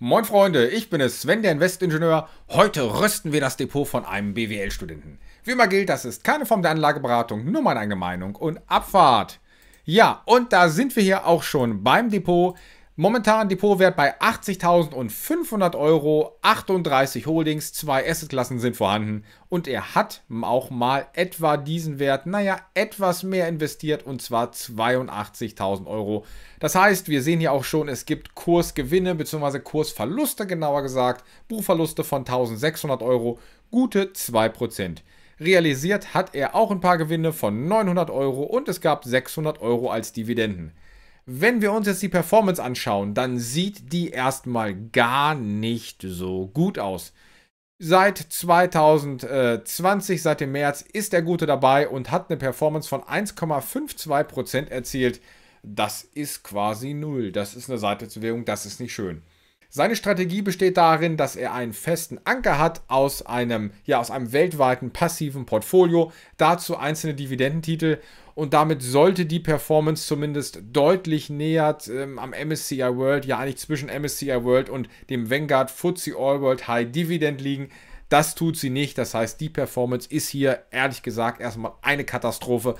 Moin Freunde, ich bin es, Sven, der Investingenieur. Heute rüsten wir das Depot von einem BWL-Studenten. Wie immer gilt, das ist keine Form der Anlageberatung, nur meine eigene Meinung und Abfahrt. Ja, und da sind wir hier auch schon beim Depot. Momentan Depotwert bei 80.500 Euro, 38 Holdings, zwei Assetklassen sind vorhanden und er hat auch mal etwa diesen Wert, naja, etwas mehr investiert und zwar 82.000 Euro. Das heißt, wir sehen hier auch schon, es gibt Kursgewinne bzw. Kursverluste, genauer gesagt, Buchverluste von 1.600 Euro, gute 2%. Realisiert hat er auch ein paar Gewinne von 900 Euro und es gab 600 Euro als Dividenden. Wenn wir uns jetzt die Performance anschauen, dann sieht die erstmal gar nicht so gut aus. Seit 2020, seit dem März, ist der Gute dabei und hat eine Performance von 1,52% erzielt. Das ist quasi null. Das ist eine Seitezuwährung, das ist nicht schön. Seine Strategie besteht darin, dass er einen festen Anker hat aus einem, ja, aus einem weltweiten passiven Portfolio, dazu einzelne Dividendentitel und damit sollte die Performance zumindest deutlich näher ähm, am MSCI World, ja eigentlich zwischen MSCI World und dem Vanguard FTSE All World High Dividend liegen. Das tut sie nicht, das heißt, die Performance ist hier ehrlich gesagt erstmal eine Katastrophe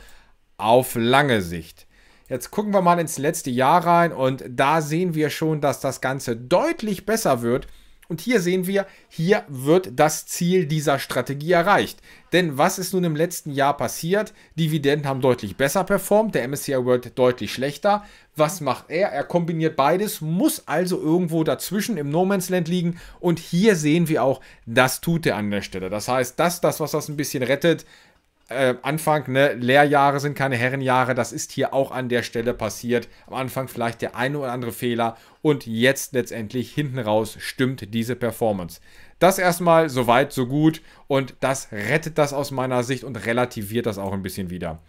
auf lange Sicht. Jetzt gucken wir mal ins letzte Jahr rein und da sehen wir schon, dass das Ganze deutlich besser wird. Und hier sehen wir, hier wird das Ziel dieser Strategie erreicht. Denn was ist nun im letzten Jahr passiert? Dividenden haben deutlich besser performt, der MSCI World deutlich schlechter. Was macht er? Er kombiniert beides, muss also irgendwo dazwischen im No Man's Land liegen. Und hier sehen wir auch, das tut er an der Stelle. Das heißt, das, das was das ein bisschen rettet, äh, Anfang, ne, Lehrjahre sind keine Herrenjahre, das ist hier auch an der Stelle passiert. Am Anfang vielleicht der eine oder andere Fehler und jetzt letztendlich hinten raus stimmt diese Performance. Das erstmal so weit, so gut und das rettet das aus meiner Sicht und relativiert das auch ein bisschen wieder.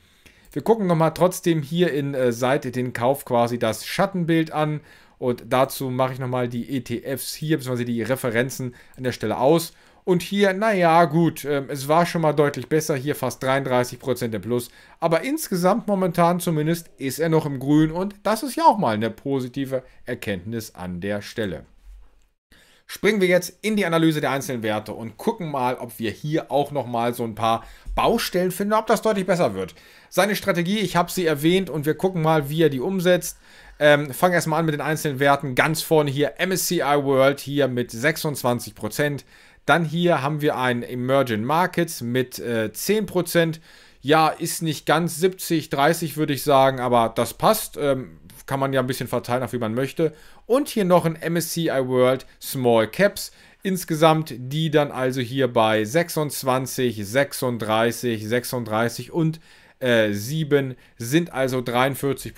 Wir gucken nochmal trotzdem hier in äh, Seite den Kauf quasi das Schattenbild an und dazu mache ich nochmal die ETFs hier, beziehungsweise die Referenzen an der Stelle aus und hier, naja, gut, äh, es war schon mal deutlich besser, hier fast 33% im Plus. Aber insgesamt momentan zumindest ist er noch im Grün und das ist ja auch mal eine positive Erkenntnis an der Stelle. Springen wir jetzt in die Analyse der einzelnen Werte und gucken mal, ob wir hier auch nochmal so ein paar Baustellen finden, ob das deutlich besser wird. Seine Strategie, ich habe sie erwähnt und wir gucken mal, wie er die umsetzt. Ähm, fangen erstmal an mit den einzelnen Werten. Ganz vorne hier MSCI World hier mit 26 dann hier haben wir einen Emerging Markets mit äh, 10%. Ja, ist nicht ganz 70, 30 würde ich sagen, aber das passt. Ähm, kann man ja ein bisschen verteilen, auf wie man möchte. Und hier noch ein MSCI World Small Caps. Insgesamt die dann also hier bei 26, 36, 36 und äh, 7 sind also 43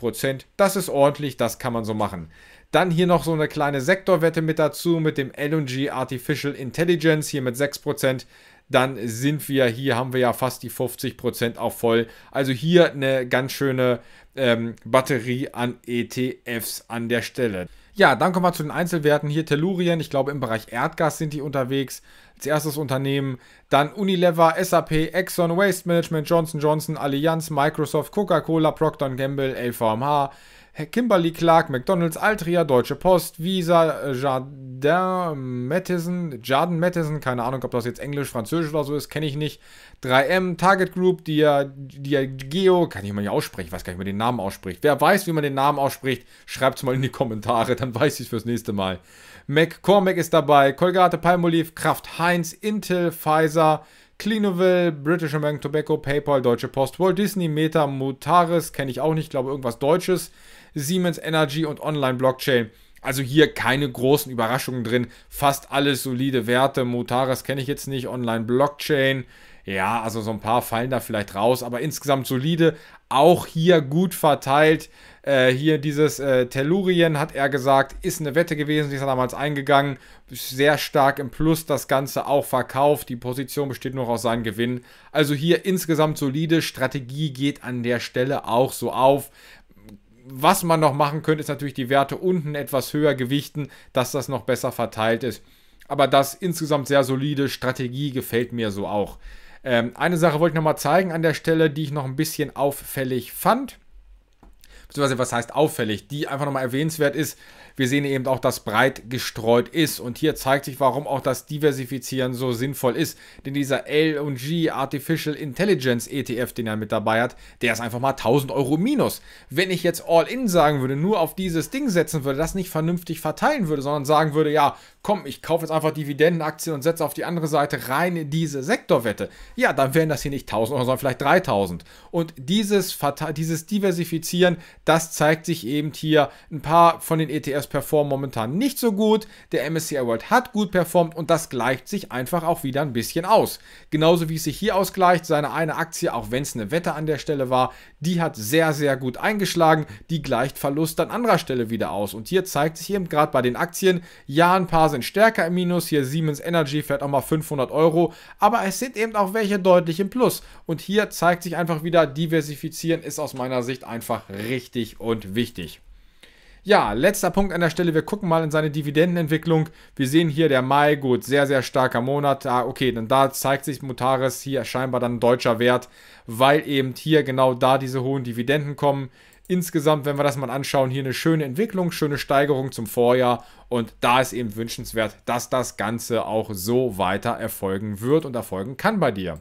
Das ist ordentlich, das kann man so machen. Dann hier noch so eine kleine Sektorwette mit dazu mit dem LG Artificial Intelligence hier mit 6%. Dann sind wir hier, haben wir ja fast die 50% auch voll. Also hier eine ganz schöne ähm, Batterie an ETFs an der Stelle. Ja, dann kommen wir zu den Einzelwerten. Hier Tellurien, ich glaube im Bereich Erdgas sind die unterwegs. Zuerst das Unternehmen, dann Unilever, SAP, Exxon, Waste Management, Johnson Johnson, Allianz, Microsoft, Coca-Cola, Procter Gamble, LVMH, Kimberly Clark, McDonalds, Altria, Deutsche Post, Visa, äh, Jardin Matheson, Jardin Matheson, keine Ahnung, ob das jetzt Englisch, Französisch oder so ist, kenne ich nicht. 3M, Target Group, Dia, Dia Geo, kann ich mal nicht aussprechen, ich weiß gar nicht, wie man den Namen ausspricht. Wer weiß, wie man den Namen ausspricht, schreibt es mal in die Kommentare, dann weiß ich es fürs nächste Mal. McCormack ist dabei, Colgate, Palmolive, Kraft Heinz, 1, Intel, Pfizer, Clinoville, British American Tobacco, PayPal, Deutsche Post, Walt Disney, Meta, Mutaris, kenne ich auch nicht, glaube irgendwas Deutsches, Siemens Energy und Online Blockchain. Also hier keine großen Überraschungen drin, fast alles solide Werte. Mutaris kenne ich jetzt nicht, Online Blockchain, ja, also so ein paar fallen da vielleicht raus, aber insgesamt solide. Auch hier gut verteilt. Äh, hier dieses äh, Tellurien, hat er gesagt, ist eine Wette gewesen, die ist er damals eingegangen. Sehr stark im Plus das Ganze auch verkauft. Die Position besteht nur aus seinem Gewinn. Also hier insgesamt solide. Strategie geht an der Stelle auch so auf. Was man noch machen könnte, ist natürlich die Werte unten etwas höher gewichten, dass das noch besser verteilt ist. Aber das insgesamt sehr solide Strategie gefällt mir so auch. Ähm, eine Sache wollte ich nochmal zeigen an der Stelle, die ich noch ein bisschen auffällig fand. Beziehungsweise, was heißt auffällig? Die einfach nochmal erwähnenswert ist wir sehen eben auch, dass breit gestreut ist. Und hier zeigt sich, warum auch das Diversifizieren so sinnvoll ist. Denn dieser LG Artificial Intelligence ETF, den er mit dabei hat, der ist einfach mal 1000 Euro minus. Wenn ich jetzt All-In sagen würde, nur auf dieses Ding setzen würde, das nicht vernünftig verteilen würde, sondern sagen würde, ja, komm, ich kaufe jetzt einfach Dividendenaktien und setze auf die andere Seite rein in diese Sektorwette. Ja, dann wären das hier nicht 1000 Euro, sondern vielleicht 3000. Und dieses, dieses Diversifizieren, das zeigt sich eben hier ein paar von den ETFs US performt momentan nicht so gut, der MSCI World hat gut performt und das gleicht sich einfach auch wieder ein bisschen aus. Genauso wie es sich hier ausgleicht, seine eine Aktie, auch wenn es eine Wette an der Stelle war, die hat sehr, sehr gut eingeschlagen, die gleicht Verlust an anderer Stelle wieder aus. Und hier zeigt sich eben gerade bei den Aktien, ja, ein paar sind stärker im Minus, hier Siemens Energy fährt auch mal 500 Euro, aber es sind eben auch welche deutlich im Plus. Und hier zeigt sich einfach wieder, diversifizieren ist aus meiner Sicht einfach richtig und wichtig. Ja, letzter Punkt an der Stelle. Wir gucken mal in seine Dividendenentwicklung. Wir sehen hier der Mai, gut, sehr, sehr starker Monat. Ah, okay, dann da zeigt sich Mutares hier scheinbar dann deutscher Wert, weil eben hier genau da diese hohen Dividenden kommen. Insgesamt, wenn wir das mal anschauen, hier eine schöne Entwicklung, schöne Steigerung zum Vorjahr. Und da ist eben wünschenswert, dass das Ganze auch so weiter erfolgen wird und erfolgen kann bei dir.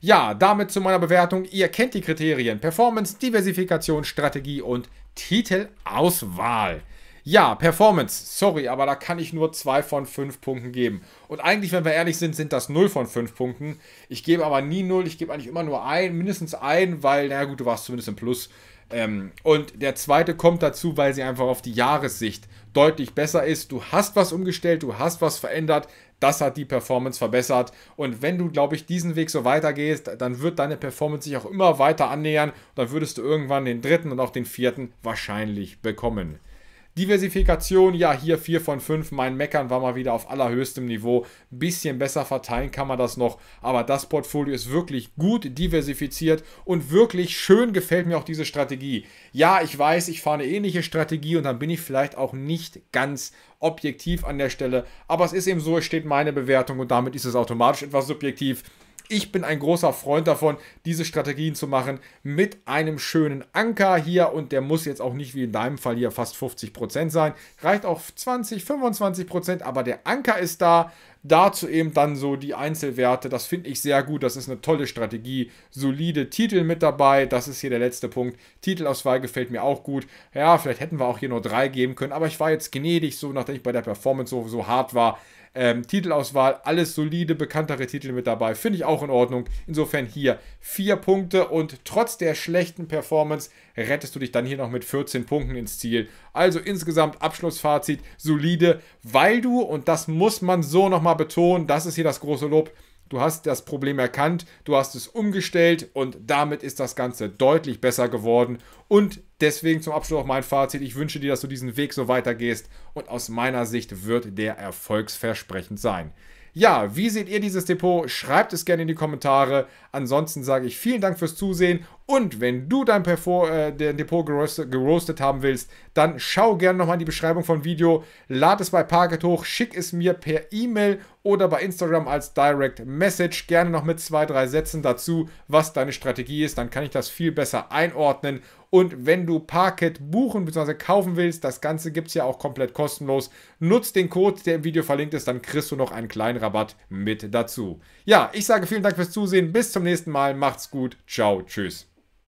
Ja, damit zu meiner Bewertung. Ihr kennt die Kriterien Performance, Diversifikation, Strategie und Titelauswahl. Ja, Performance, sorry, aber da kann ich nur 2 von 5 Punkten geben. Und eigentlich, wenn wir ehrlich sind, sind das 0 von 5 Punkten. Ich gebe aber nie 0, ich gebe eigentlich immer nur ein, mindestens ein, weil, naja gut, du warst zumindest im Plus. Ähm, und der zweite kommt dazu, weil sie einfach auf die Jahressicht deutlich besser ist. Du hast was umgestellt, du hast was verändert. Das hat die Performance verbessert. Und wenn du, glaube ich, diesen Weg so weitergehst, dann wird deine Performance sich auch immer weiter annähern. Dann würdest du irgendwann den dritten und auch den vierten wahrscheinlich bekommen. Diversifikation, ja, hier 4 von 5. Mein Meckern war mal wieder auf allerhöchstem Niveau. Ein bisschen besser verteilen kann man das noch, aber das Portfolio ist wirklich gut diversifiziert und wirklich schön gefällt mir auch diese Strategie. Ja, ich weiß, ich fahre eine ähnliche Strategie und dann bin ich vielleicht auch nicht ganz objektiv an der Stelle, aber es ist eben so, es steht meine Bewertung und damit ist es automatisch etwas subjektiv. Ich bin ein großer Freund davon, diese Strategien zu machen mit einem schönen Anker hier und der muss jetzt auch nicht wie in deinem Fall hier fast 50% sein. Reicht auch 20, 25%, aber der Anker ist da. Dazu eben dann so die Einzelwerte. Das finde ich sehr gut. Das ist eine tolle Strategie. Solide Titel mit dabei. Das ist hier der letzte Punkt. Titelauswahl gefällt mir auch gut. Ja, vielleicht hätten wir auch hier nur drei geben können, aber ich war jetzt gnädig, so nachdem ich bei der Performance so, so hart war ähm, Titelauswahl, alles solide, bekanntere Titel mit dabei. Finde ich auch in Ordnung. Insofern hier vier Punkte und trotz der schlechten Performance rettest du dich dann hier noch mit 14 Punkten ins Ziel. Also insgesamt Abschlussfazit solide, weil du, und das muss man so nochmal betonen, das ist hier das große Lob, du hast das Problem erkannt, du hast es umgestellt und damit ist das Ganze deutlich besser geworden. Und deswegen zum Abschluss auch mein Fazit, ich wünsche dir, dass du diesen Weg so weitergehst und aus meiner Sicht wird der erfolgsversprechend sein. Ja, wie seht ihr dieses Depot? Schreibt es gerne in die Kommentare. Ansonsten sage ich vielen Dank fürs Zusehen und wenn du dein Perfor, äh, Depot geroastet, geroastet, haben willst, dann schau gerne nochmal in die Beschreibung vom Video, lad es bei Parkett hoch, schick es mir per E-Mail oder bei Instagram als Direct Message. Gerne noch mit zwei, drei Sätzen dazu, was deine Strategie ist. Dann kann ich das viel besser einordnen. Und wenn du Parkett buchen bzw. kaufen willst, das Ganze gibt es ja auch komplett kostenlos. Nutz den Code, der im Video verlinkt ist, dann kriegst du noch einen kleinen Rabatt mit dazu. Ja, ich sage vielen Dank fürs Zusehen. Bis zum nächsten Mal. Macht's gut. Ciao. Tschüss.